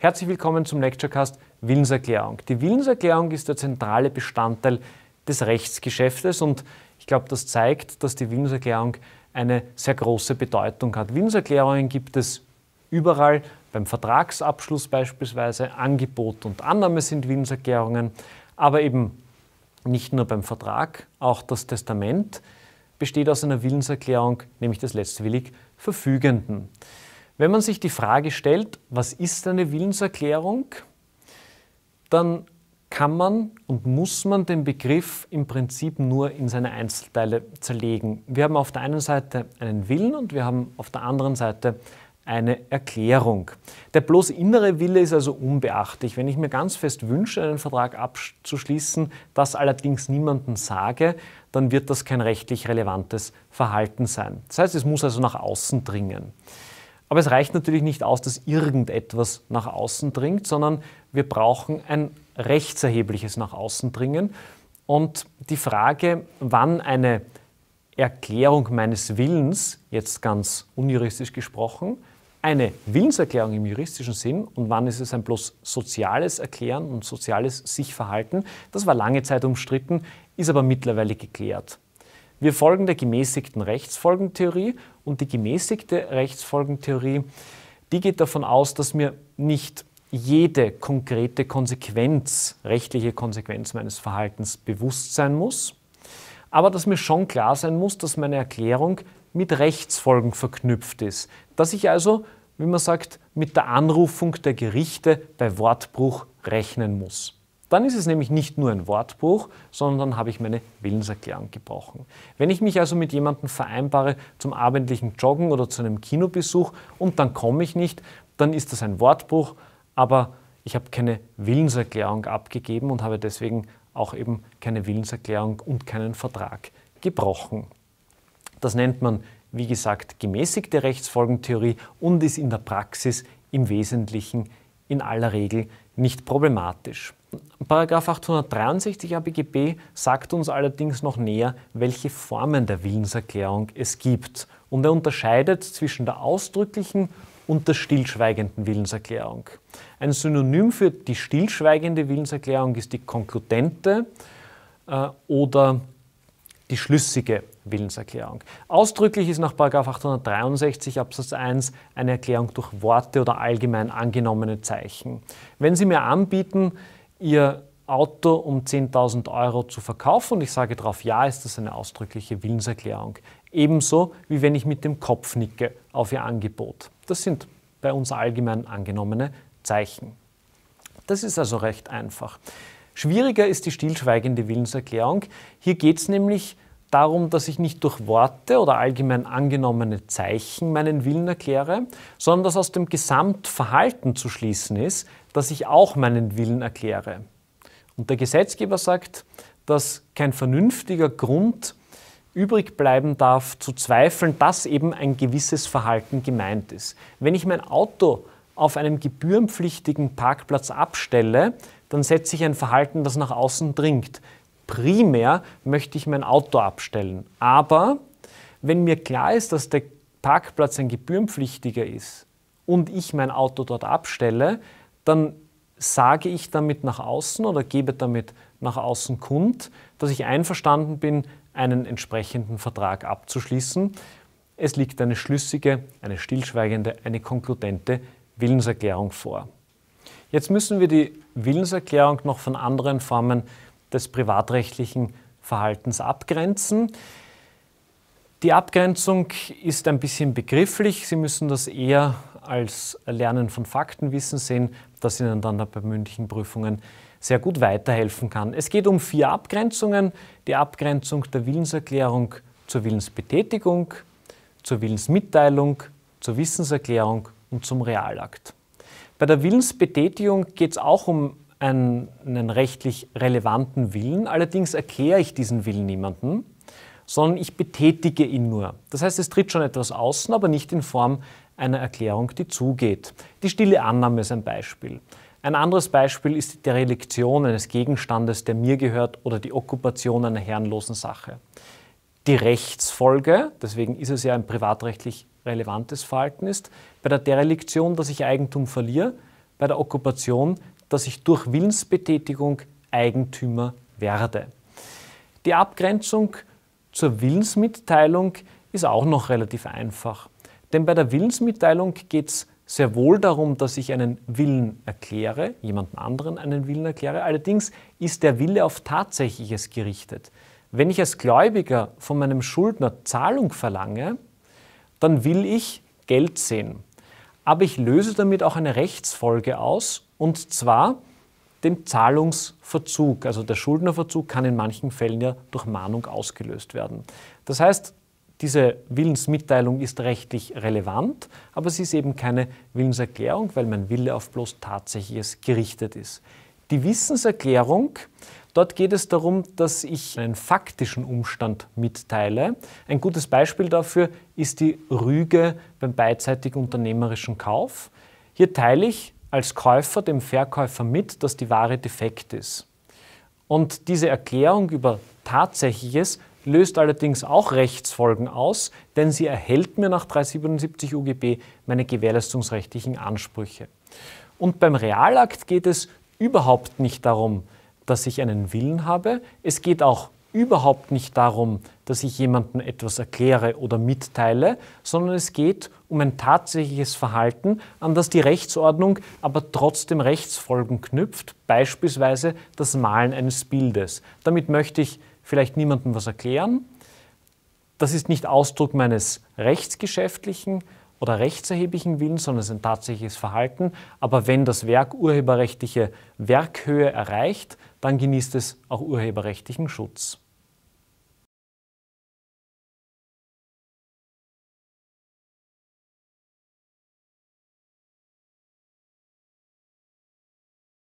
Herzlich willkommen zum Lecturecast Willenserklärung. Die Willenserklärung ist der zentrale Bestandteil des Rechtsgeschäftes und ich glaube, das zeigt, dass die Willenserklärung eine sehr große Bedeutung hat. Willenserklärungen gibt es überall, beim Vertragsabschluss beispielsweise, Angebot und Annahme sind Willenserklärungen, aber eben nicht nur beim Vertrag, auch das Testament besteht aus einer Willenserklärung, nämlich des letztwillig Verfügenden. Wenn man sich die Frage stellt, was ist eine Willenserklärung, dann kann man und muss man den Begriff im Prinzip nur in seine Einzelteile zerlegen. Wir haben auf der einen Seite einen Willen und wir haben auf der anderen Seite eine Erklärung. Der bloß innere Wille ist also unbeachtlich. Wenn ich mir ganz fest wünsche, einen Vertrag abzuschließen, das allerdings niemandem sage, dann wird das kein rechtlich relevantes Verhalten sein. Das heißt, es muss also nach außen dringen. Aber es reicht natürlich nicht aus, dass irgendetwas nach außen dringt, sondern wir brauchen ein rechtserhebliches nach außen dringen. Und die Frage, wann eine Erklärung meines Willens, jetzt ganz unjuristisch gesprochen, eine Willenserklärung im juristischen Sinn und wann ist es ein bloß soziales Erklären und soziales Sichverhalten, das war lange Zeit umstritten, ist aber mittlerweile geklärt. Wir folgen der gemäßigten Rechtsfolgentheorie und die gemäßigte Rechtsfolgentheorie, die geht davon aus, dass mir nicht jede konkrete Konsequenz, rechtliche Konsequenz meines Verhaltens bewusst sein muss, aber dass mir schon klar sein muss, dass meine Erklärung mit Rechtsfolgen verknüpft ist, dass ich also, wie man sagt, mit der Anrufung der Gerichte bei Wortbruch rechnen muss. Dann ist es nämlich nicht nur ein Wortbuch, sondern dann habe ich meine Willenserklärung gebrochen. Wenn ich mich also mit jemandem vereinbare zum abendlichen Joggen oder zu einem Kinobesuch und dann komme ich nicht, dann ist das ein Wortbuch, aber ich habe keine Willenserklärung abgegeben und habe deswegen auch eben keine Willenserklärung und keinen Vertrag gebrochen. Das nennt man, wie gesagt, gemäßigte Rechtsfolgentheorie und ist in der Praxis im Wesentlichen in aller Regel nicht problematisch. Paragraph 863 ABGB sagt uns allerdings noch näher, welche Formen der Willenserklärung es gibt. Und er unterscheidet zwischen der ausdrücklichen und der stillschweigenden Willenserklärung. Ein Synonym für die stillschweigende Willenserklärung ist die konkludente äh, oder die schlüssige Willenserklärung. Ausdrücklich ist nach 863 Absatz 1 eine Erklärung durch Worte oder allgemein angenommene Zeichen. Wenn Sie mir anbieten, Ihr Auto um 10.000 Euro zu verkaufen und ich sage darauf ja, ist das eine ausdrückliche Willenserklärung. Ebenso wie wenn ich mit dem Kopf nicke auf Ihr Angebot. Das sind bei uns allgemein angenommene Zeichen. Das ist also recht einfach. Schwieriger ist die stillschweigende Willenserklärung. Hier geht es nämlich um darum, dass ich nicht durch Worte oder allgemein angenommene Zeichen meinen Willen erkläre, sondern dass aus dem Gesamtverhalten zu schließen ist, dass ich auch meinen Willen erkläre. Und der Gesetzgeber sagt, dass kein vernünftiger Grund übrig bleiben darf, zu zweifeln, dass eben ein gewisses Verhalten gemeint ist. Wenn ich mein Auto auf einem gebührenpflichtigen Parkplatz abstelle, dann setze ich ein Verhalten, das nach außen dringt primär möchte ich mein Auto abstellen. Aber wenn mir klar ist, dass der Parkplatz ein gebührenpflichtiger ist und ich mein Auto dort abstelle, dann sage ich damit nach außen oder gebe damit nach außen kund, dass ich einverstanden bin, einen entsprechenden Vertrag abzuschließen. Es liegt eine schlüssige, eine stillschweigende, eine konkludente Willenserklärung vor. Jetzt müssen wir die Willenserklärung noch von anderen Formen des privatrechtlichen Verhaltens abgrenzen. Die Abgrenzung ist ein bisschen begrifflich. Sie müssen das eher als Lernen von Faktenwissen sehen, das Ihnen dann bei mündlichen Prüfungen sehr gut weiterhelfen kann. Es geht um vier Abgrenzungen. Die Abgrenzung der Willenserklärung zur Willensbetätigung, zur Willensmitteilung, zur Wissenserklärung und zum Realakt. Bei der Willensbetätigung geht es auch um einen, rechtlich relevanten Willen, allerdings erkläre ich diesen Willen niemandem, sondern ich betätige ihn nur. Das heißt, es tritt schon etwas außen, aber nicht in Form einer Erklärung, die zugeht. Die stille Annahme ist ein Beispiel. Ein anderes Beispiel ist die Derelektion eines Gegenstandes, der mir gehört, oder die Okkupation einer herrenlosen Sache. Die Rechtsfolge, deswegen ist es ja ein privatrechtlich relevantes Verhalten, ist bei der Derelektion, dass ich Eigentum verliere, bei der Okkupation, dass ich durch Willensbetätigung Eigentümer werde. Die Abgrenzung zur Willensmitteilung ist auch noch relativ einfach. Denn bei der Willensmitteilung geht es sehr wohl darum, dass ich einen Willen erkläre, jemand anderen einen Willen erkläre. Allerdings ist der Wille auf Tatsächliches gerichtet. Wenn ich als Gläubiger von meinem Schuldner Zahlung verlange, dann will ich Geld sehen. Aber ich löse damit auch eine Rechtsfolge aus und zwar dem Zahlungsverzug. Also der Schuldnerverzug kann in manchen Fällen ja durch Mahnung ausgelöst werden. Das heißt, diese Willensmitteilung ist rechtlich relevant, aber sie ist eben keine Willenserklärung, weil mein Wille auf bloß Tatsächliches gerichtet ist. Die Wissenserklärung, dort geht es darum, dass ich einen faktischen Umstand mitteile. Ein gutes Beispiel dafür ist die Rüge beim beidseitig unternehmerischen Kauf. Hier teile ich als Käufer dem Verkäufer mit, dass die Ware defekt ist. Und diese Erklärung über Tatsächliches löst allerdings auch Rechtsfolgen aus, denn sie erhält mir nach 377 UGB meine gewährleistungsrechtlichen Ansprüche. Und beim Realakt geht es überhaupt nicht darum, dass ich einen Willen habe. Es geht auch überhaupt nicht darum, dass ich jemandem etwas erkläre oder mitteile, sondern es geht um ein tatsächliches Verhalten, an das die Rechtsordnung aber trotzdem Rechtsfolgen knüpft, beispielsweise das Malen eines Bildes. Damit möchte ich vielleicht niemandem was erklären. Das ist nicht Ausdruck meines rechtsgeschäftlichen oder rechtserheblichen Willens, sondern es ist ein tatsächliches Verhalten. Aber wenn das Werk urheberrechtliche Werkhöhe erreicht, dann genießt es auch urheberrechtlichen Schutz.